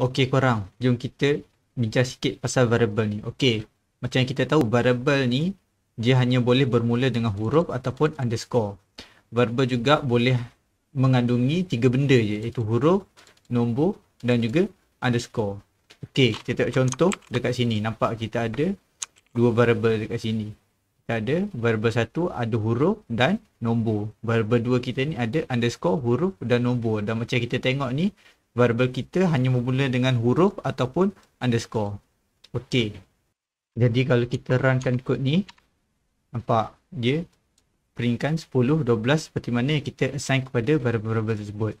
Okey korang, jom kita bincang sikit pasal variable ni. Okey, macam yang kita tahu variable ni dia hanya boleh bermula dengan huruf ataupun underscore. Variable juga boleh mengandungi tiga benda je iaitu huruf, nombor dan juga underscore. Okey, kita tengok contoh dekat sini. Nampak kita ada dua variable dekat sini. Kita ada variable satu ada huruf dan nombor. Variable dua kita ni ada underscore, huruf dan nombor. Dan macam kita tengok ni, variable kita hanya bermula dengan huruf ataupun underscore. Okey. Jadi kalau kita runkan kod ni, nampak dia peringkan 10, 12 seperti mana yang kita assign kepada variable-variable tersebut.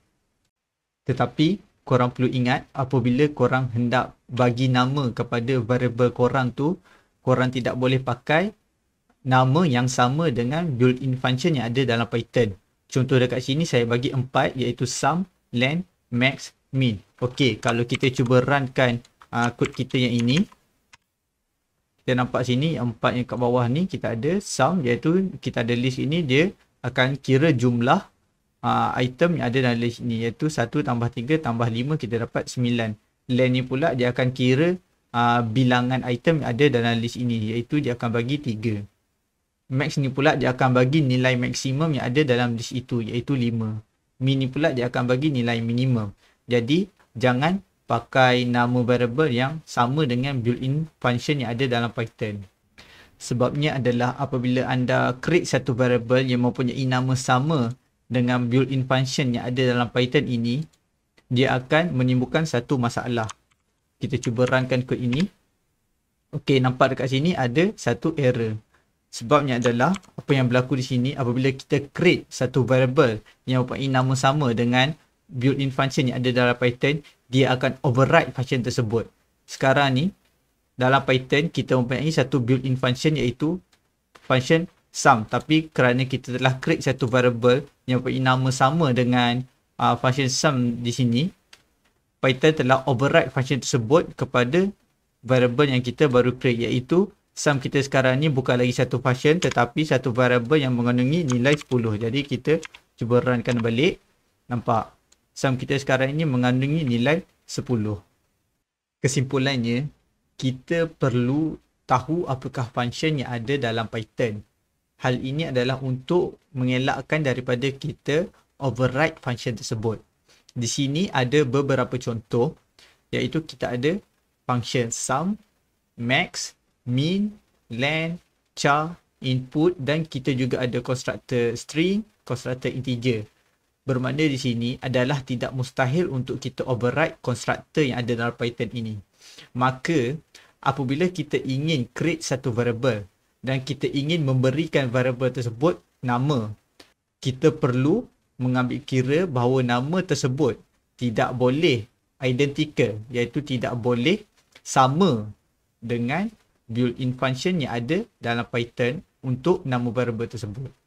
Tetapi korang perlu ingat apabila korang hendak bagi nama kepada variable korang tu, korang tidak boleh pakai nama yang sama dengan built-in function yang ada dalam Python. Contoh dekat sini saya bagi 4 iaitu sum, len, max, min. Okey, kalau kita cuba runkan uh, kod kita yang ini. Kita nampak sini empat yang kat bawah ni kita ada sum iaitu kita ada list ini dia akan kira jumlah uh, item yang ada dalam list ni iaitu 1 tambah 3 tambah 5 kita dapat 9. Len ni pula dia akan kira uh, bilangan item yang ada dalam list ini iaitu dia akan bagi 3. Max ni pula dia akan bagi nilai maksimum yang ada dalam list itu iaitu 5. Min ni pula dia akan bagi nilai minimum. Jadi jangan pakai nama variable yang sama dengan built-in function yang ada dalam Python. Sebabnya adalah apabila anda create satu variable yang mempunyai nama sama dengan built-in function yang ada dalam Python ini, dia akan menimbulkan satu masalah. Kita cuba runkan ke ini. Okey, nampak dekat sini ada satu error. Sebabnya adalah apa yang berlaku di sini apabila kita create satu variable yang mempunyai nama sama dengan built-in function yang ada dalam Python, dia akan override function tersebut. Sekarang ni, dalam Python, kita mempunyai satu built-in function iaitu function sum. Tapi kerana kita telah create satu variable yang mempunyai nama sama dengan uh, function sum di sini, Python telah override function tersebut kepada variable yang kita baru create iaitu sum kita sekarang ni bukan lagi satu function tetapi satu variable yang mengandungi nilai 10. Jadi kita cuba runkan balik. Nampak? saham kita sekarang ini mengandungi nilai 10. Kesimpulannya, kita perlu tahu apakah function yang ada dalam Python. Hal ini adalah untuk mengelakkan daripada kita override function tersebut. Di sini ada beberapa contoh iaitu kita ada function sum, max, min, len, char, input dan kita juga ada constructor string, constructor integer bermakna di sini adalah tidak mustahil untuk kita override constructor yang ada dalam Python ini. Maka apabila kita ingin create satu variable dan kita ingin memberikan variable tersebut nama, kita perlu mengambil kira bahawa nama tersebut tidak boleh identical iaitu tidak boleh sama dengan built-in function yang ada dalam Python untuk nama variable tersebut.